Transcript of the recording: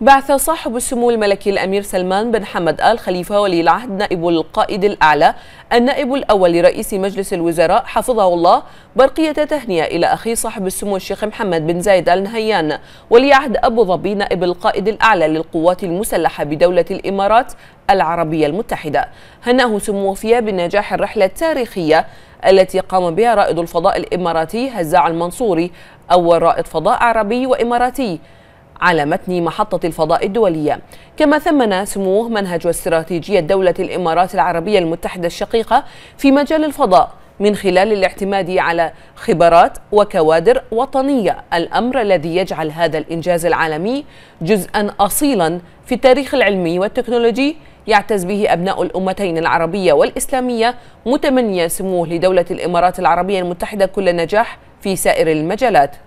بعث صاحب السمو الملكي الأمير سلمان بن حمد آل خليفة ولي العهد نائب القائد الأعلى النائب الأول لرئيس مجلس الوزراء حفظه الله برقية تهنئة إلى أخيه صاحب السمو الشيخ محمد بن زايد آل نهيان ولي عهد أبو ظبي نائب القائد الأعلى للقوات المسلحة بدولة الإمارات العربية المتحدة هنأه سمو فيها بنجاح الرحلة التاريخية التي قام بها رائد الفضاء الإماراتي هزاع المنصوري أول رائد فضاء عربي وإماراتي على متن محطة الفضاء الدولية كما ثمن سموه منهج واستراتيجية دولة الإمارات العربية المتحدة الشقيقة في مجال الفضاء من خلال الاعتماد على خبرات وكوادر وطنية الأمر الذي يجعل هذا الإنجاز العالمي جزءا أصيلا في التاريخ العلمي والتكنولوجي يعتز به أبناء الأمتين العربية والإسلامية متمنيا سموه لدولة الإمارات العربية المتحدة كل النجاح في سائر المجالات